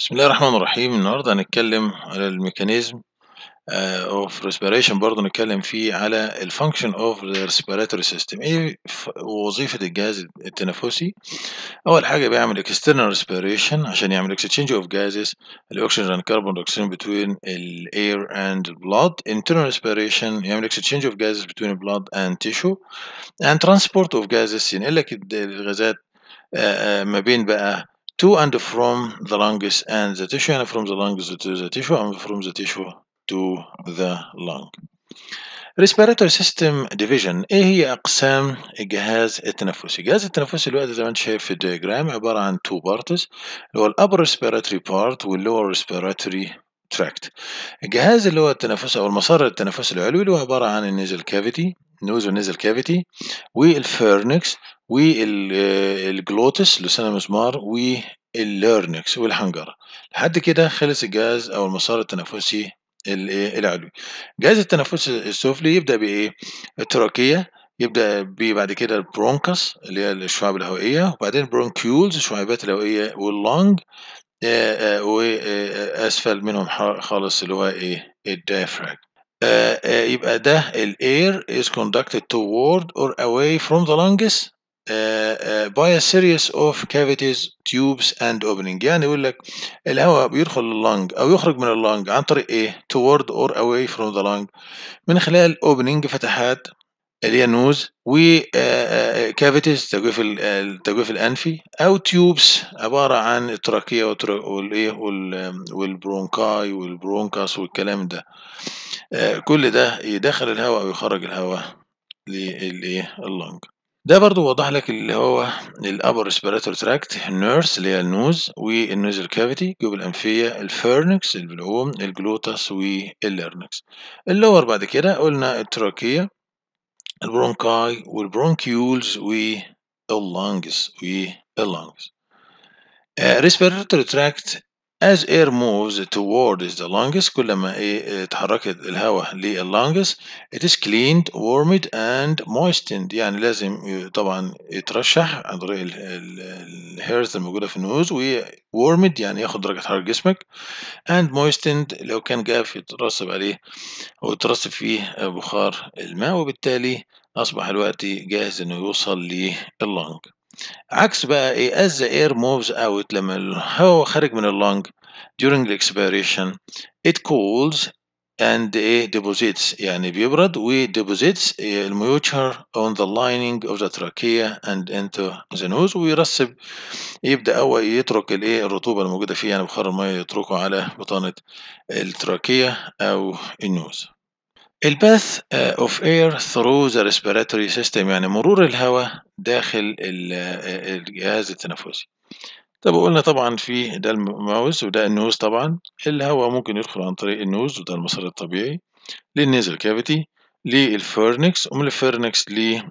بسم الله الرحمن الرحيم النهارده هنتكلم على الميكانيزم اوف آه، ريسبيريشن برضه نتكلم فيه على الفانكشن اوف ريسبيراتوري سيستم ايه وظيفه الجهاز التنفسي اول حاجه بيعمل اكسترنال ريسبيريشن عشان يعمل اكسشينج اوف جازز الاكسجين اند كربون اكسجين بتوين الاير اند بلاد انترنال ريسبيريشن يعمل اكسشينج اوف جازز بتوين بلاد اند تيشو اند ترانسبورت اوف جازز ينقل لك الغازات آه، آه، ما بين بقى to and from the lungs and the tissue and from the lungs to the tissue and from the tissue to the lung respiratory system division ايه هي اقسام الجهاز التنفسي الجهاز التنفسي الوقت زي ما انت شايف في الدياجرام عباره عن تو بارتس اللي هو respiratory part وال واللور respiratory tract. الجهاز اللي هو التنفسي او المسار التنفسي العلوي اللي هو عباره عن النيزل كافيتي نوز والنيزل كافيتي والفيرنكس والجلوتس لسانة مسمار والليرنكس والحنجرة لحد كده خلص الجهاز أو المسار التنفسي العلوي الجهاز إيه التنفسي السفلي يبدأ بإيه التراكية يبدأ بيه بعد كده البرونكس اللي هي الشعب الهوائية وبعدين برونكيولز الشعبات الهوائية واللنج وأسفل منهم خالص اللي هو إيه الدافراج يبقى ده الاير از كوندكتد توورد اور اواي فروم ذا the باي سيريس اوف كافيتيز tubes اند opening يعني يقول لك الهواء بيدخل اللنج او يخرج من اللنج عن طريق ايه toward or away from the lung من خلال opening فتحات اللي هي النوز و كافيتيز آه، آه، آه، تجويف التجويف الانفي او تيوبس عباره عن التراكيه والايه والبرونكاي والبرونكاس والكلام ده كل ده يدخل الهواء ويخرج الهواء للايه اللنج ده برضو وضح لك اللي هو الابر ريسبيراتوري تراكت النيرس اللي هي النوز والنوزل كافيتي جوب الانفيه الفيرنكس البلعوم الجلوتس والليرنكس اللور بعد كده قلنا التراكيه البرونكاي والبرونكيولز واللانجز واللانجز ريسبيراتوري آه، تراكت as air moves towards the lungs كلما ايه, ايه، تحركت الهواء لللانجز it is cleaned warmed and moistened يعني لازم طبعا يترشح عن طريق الهيرز الموجوده في النوز و warmed يعني ياخد درجه حراره جسمك and moistened لو كان جاف يترسب عليه او يترسب فيه بخار الماء وبالتالي اصبح الوقت جاهز انه يوصل لللنج عكس بقى ايه as the air moves out لما الهواء خارج من اللنج during the expiration it cools and ايه deposits يعني بيبرد و deposits إيه، الميوتشر on the lining of the trachea and into the nose ويرسب يبدا هو يترك الايه الرطوبه الموجوده فيه يعني بخار الميه يتركه على بطانه التراكيه او النوز الباث اوف اير ثرو ذا ريسبيراتوري سيستم يعني مرور الهواء داخل الجهاز آه، التنفسي طب قلنا طبعا في ده الماوس وده النوز طبعا الهواء ممكن يدخل عن طريق النوز وده المسار الطبيعي للنيزل كافيتي للفيرنكس ومن الفيرنكس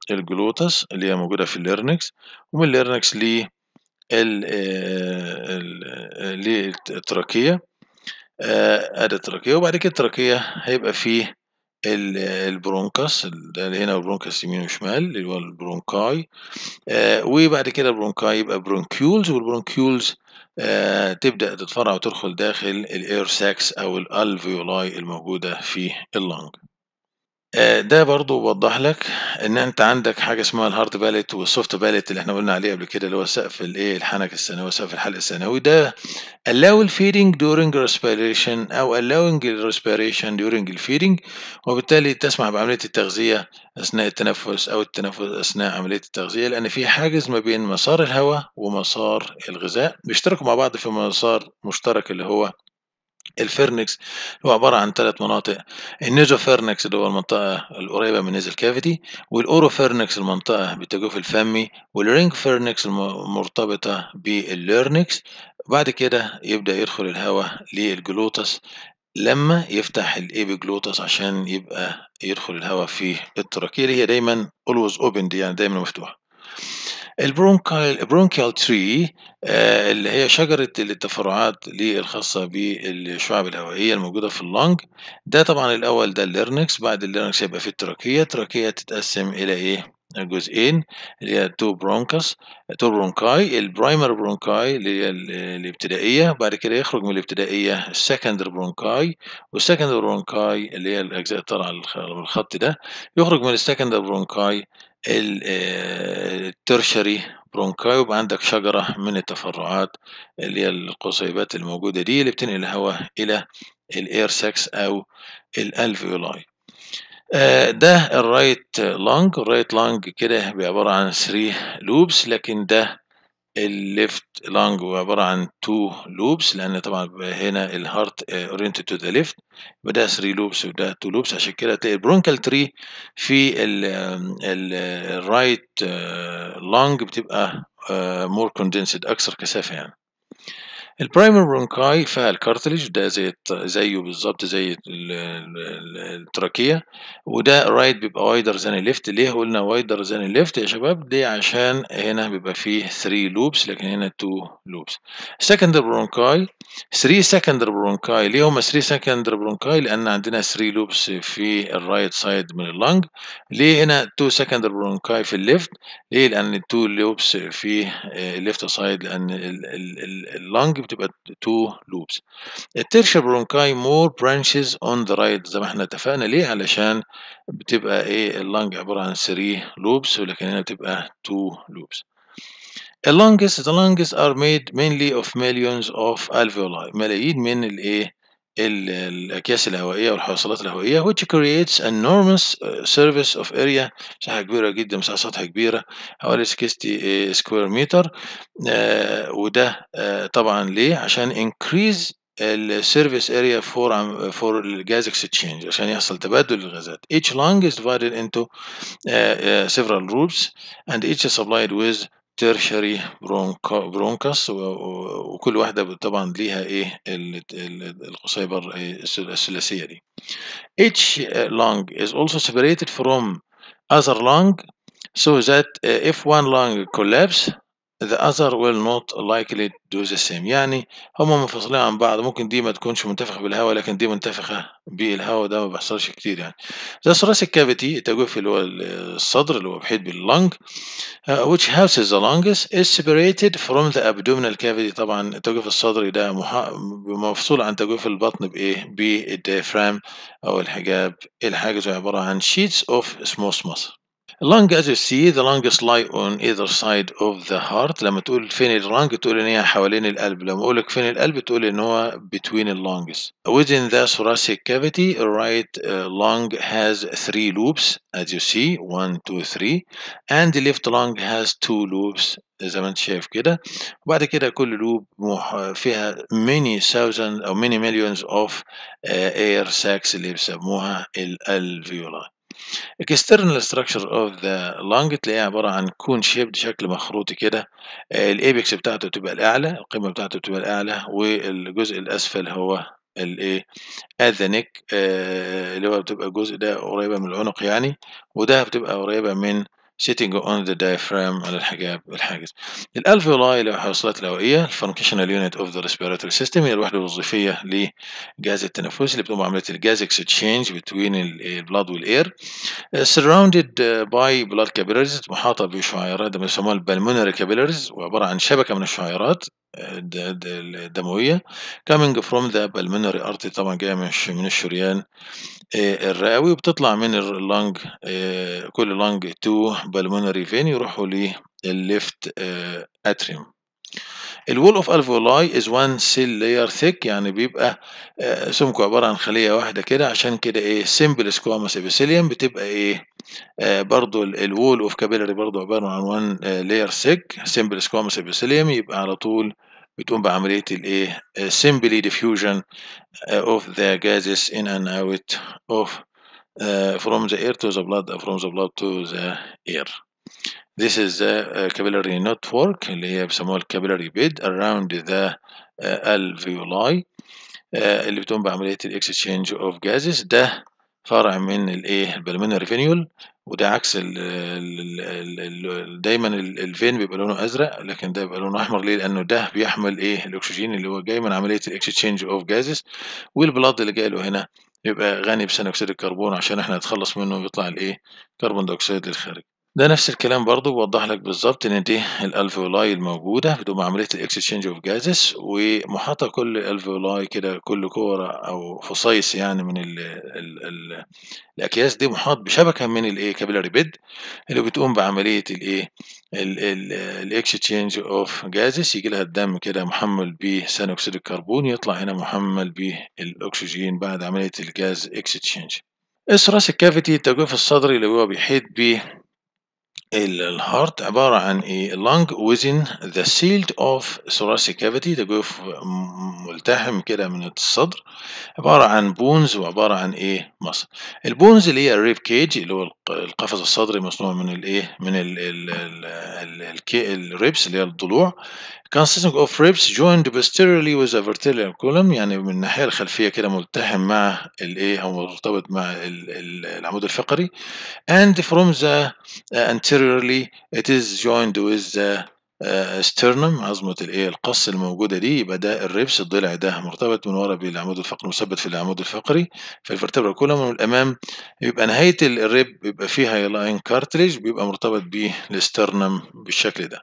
للجلوتس اللي هي موجودة في الليرنكس ومن الليرنكس لل للتراكية ادي آه، التراكية وبعد كده التراكية هيبقى فيه ال البرونكاس اللي هنا البرونكاس يمين وشمال اللي هو البرونكاي آه، وبعد كده البرونكاي يبقى برونكيولز والبرونكيولز آه، تبدأ تتفرع وتدخل داخل الاير ساكس أو الألفيولاي الموجودة في اللنج آه، ده برضو بوضح لك ان انت عندك حاجه اسمها الهارد باليت والسوفت باليت اللي احنا قلنا عليه قبل كده اللي هو سقف الايه الحنك الثانوي سقف الحلق الثانوي ده allow feeding during respiration او allowing respiration during feeding وبالتالي تسمح بعمليه التغذيه اثناء التنفس او التنفس اثناء عمليه التغذيه لان في حاجز ما بين مسار الهواء ومسار الغذاء بيشتركوا مع بعض في مسار مشترك اللي هو الفيرنكس هو عبارة عن ثلاث مناطق النيزوفيرنكس اللي هو المنطقة القريبة من نيزل كافيتي والأوروفيرنكس المنطقة بالتجوف الفمي فيرنكس المرتبطة بالليرنكس بعد كده يبدأ يدخل الهواء للجلوتس لما يفتح الابيجلوتس عشان يبقى يدخل الهواء في اللي هي دايما always opened يعني دايما مفتوحة البرونكيال تري آه، اللي هي شجرة التفرعات الخاصة بالشعب الهوائية الموجودة في اللونج ده طبعا الأول ده الليرنكس بعد الليرنكس هيبقى في التراكية التراكية تتقسم إلى إيه؟ جزئين اللي هي تو برونكس تو برونكاي البرايمر برونكاي اللي هي الابتدائيه بعد كده يخرج من الابتدائيه السكندر برونكاي والسكندر برونكاي اللي هي الاجزاء الطالعه من الخط ده يخرج من السكندر برونكاي الترشري برونكاي ويبقى عندك شجرة من التفرعات اللي هي القصيبات الموجودة دي اللي بتنقل الهواء إلى الاير ساكس أو الألفيولاي آه، ده الرايت لانج الرايت لانج كده عبارة عن 3 لوبس لكن ده الليفت لانج عباره عن تو لوبس لان طبعا هنا الهارت اورينتد تو ذا ليفت وده ده 3 لوبس وده 2 لوبس عشان كده تلاقي البرونكال تري في الرايت لانج آه، بتبقى مور آه، كوندنسد اكثر كثافه يعني البرايمر برونكاي فيها الكارتليج ده زي زيه بالظبط زي التراكية وده رايت بيبقى وايدر زان الليفت إيه ليه قلنا وايدر زان الليفت إيه يا شباب دي عشان هنا بيبقى فيه 3 لوبس لكن هنا 2 لوبس سكند برونكاي 3 سكند برونكاي ليه هما 3 سكند برونكاي لان عندنا 3 لوبس في الرايت سايد من اللنج ليه هنا 2 سكند برونكاي في الليفت ليه لان 2 لوبس في الليفت آه، سايد لان اللنج تبقى تو لوبس التيرشر برونكاي مور برانشز اون ذا رايت زي ما احنا اتفقنا ليه علشان بتبقى ايه اللنج عباره عن 3 لوبس ولكن هنا بتبقى تو لوبس اللونجز the lungs are made mainly of millions of alveoli ملايين من الايه الأكياس الهوائية والحواصلات الهوائية which creates enormous uh, surface of area مساحة كبيرة جدا مساحة سطح كبيرة حوالي 60 سكوير متر وده uh, طبعا ليه عشان increase السيرفيس اريا فور فور الجاز اكسشينج عشان يحصل تبادل الغازات each lung is divided into uh, uh, several groups and each is supplied with تيرشري برونكاس وكل واحده طبعا ليها ايه القصيبر الثلاثيه دي each lung is also separated from other lung so that if one lung collapse the other will not likely do the same يعني هما منفصلين عن بعض ممكن دي ما تكونش منتفخة بالهواء لكن دي منتفخة بالهواء ده ما بيحصلش كتير يعني the thoracic cavity التجويف اللي هو الصدر اللي هو بحيط باللنج uh, which houses the lungs is separated from the abdominal cavity طبعا تجويف الصدر ده مح... مفصول عن تجويف البطن بإيه بالديافرام أو الحجاب الحاجز عبارة عن sheets of smooth muscle اللنج از يو سي ذا لانجست لاي اون ايذر سايد اوف ذا هارت لما تقول فين اللنج تقول ان هي حوالين القلب لما اقول لك فين القلب تقول ان هو between اللنجز within the thoracic cavity right uh, lung has three loops as you see one two three and the left lung has two loops زي ما انت شايف كده وبعد كده كل لوب فيها many thousand او many millions of uh, air sacs اللي بيسموها الالفيولاي external structure of the lung تلاقيها عبارة عن كون شيبد شكل مخروطي كده آه، الايبكس بتاعته بتبقى الأعلى القمة بتاعته بتبقى الأعلى والجزء الأسفل هو الايه neck آه، اللي هو بتبقى الجزء ده قريبة من العنق يعني وده بتبقى قريبة من sitting on the diaphragm على الحجاب الحاجز. الألفيولاي الحوصلات الهوائية الفانكشنال يونت اوف ذا respiratory system هي الوحدة الوظيفية لجهاز التنفس اللي بتقوم بعملية الجاز exchange between البلاد والاير. Uh, surrounded uh, by blood capillaries محاطة بشعيرات ده بيسموها البلمونري capillaries وعبارة عن شبكة من الشعيرات uh, الدموية coming from the pulmonary artery طبعا جاية من الشريان الرئوي وبتطلع من اللنج كل لنج تو بالمونري فين يروحوا للليفت اتريوم الول اوف الفولاي از وان سيل لاير ثيك يعني بيبقى آه، سمكه عباره عن خليه واحده كده عشان كده ايه سمبل سكواموس ابيثيليوم بتبقى ايه آه برضو الوول اوف كابيلاري برضو عباره عن وان لاير ثيك سمبل سكواموس ابيثيليوم يبقى على طول بتقوم بعمليه الايه آه، simply diffusion آه، of the gases in and out of Uh, from the air to the blood uh, from the blood to the air This is the uh, capillary network اللي هي بيسموها capillary bed around the alveoli اللي بتقوم بعملية exchange اوف gases ده فرع من الايه البلمونري فينيول وده عكس ال ال ال دايما الفين بيبقى لونه ازرق لكن ده بيبقى لونه احمر ليه لانه ده بيحمل ايه الاكسجين اللي هو جاي من عمليه الاكسشينج اوف جازز والبلاد اللي جاي له هنا يبقى غني بثاني أكسيد الكربون عشان احنا نتخلص منه ويطلع الايه كربون دوكسيد للخارج ده نفس الكلام برضو بوضح لك بالظبط ان دي الالفيولاي الموجوده بتقوم عمليه الاكسشينج اوف جازس ومحاطه كل الالفيولاي كده كل كوره او فصيص يعني من الـ الـ الـ الاكياس دي محاط بشبكه من الايه كابيلاري بيد اللي بتقوم بعمليه الايه الاكسشينج اوف جازس يجي لها الدم كده محمل بثاني اكسيد الكربون يطلع هنا محمل بالاكسجين بعد عمليه الجاز اكسشينج. اس الكافيتي التجويف الصدري اللي هو بيحيط بيه الهارت عبارة عن إيه lung within the sealed of thoracic cavity ده جوف ملتحم كده من الصدر عبارة عن بونز وعبارة عن إيه مصر البونز اللي هي الريب كيج اللي هو القفص الصدري مصنوع من الايه من ال ال ال ال الكي الريبس اللي هي الضلوع consisting of ribs joined posteriorly with a vertebral column يعني من الناحيه الخلفيه كده ملتحم مع الايه او مرتبط مع ال ال العمود الفقري and from the anteriorly it is joined with the استرنم آه، عظمة الايه القص الموجودة دي يبقى ده الريبس الضلع ده مرتبط من ورا بالعمود الفقري مثبت في العمود الفقري في الفرتبرا كولوم من الأمام يبقى نهاية الريب بيبقى فيها لاين كارتريج بيبقى مرتبط بيه الاسترنم بالشكل ده.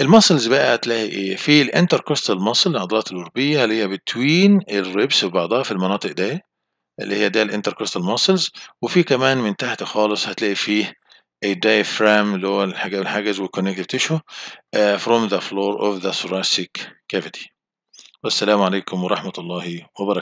المسلز بقى هتلاقي ايه في الانتركوستال ماسل العضلات الوربية اللي هي بتوين الريبس وبعضها في المناطق ده اللي هي ده الانتركوستال ماسلز وفي كمان من تحت خالص هتلاقي فيه a diaphragm اللي هو الحاجة الحاجز والكونكتيف تيشو uh, from the floor of the thoracic cavity والسلام عليكم ورحمة الله وبركاته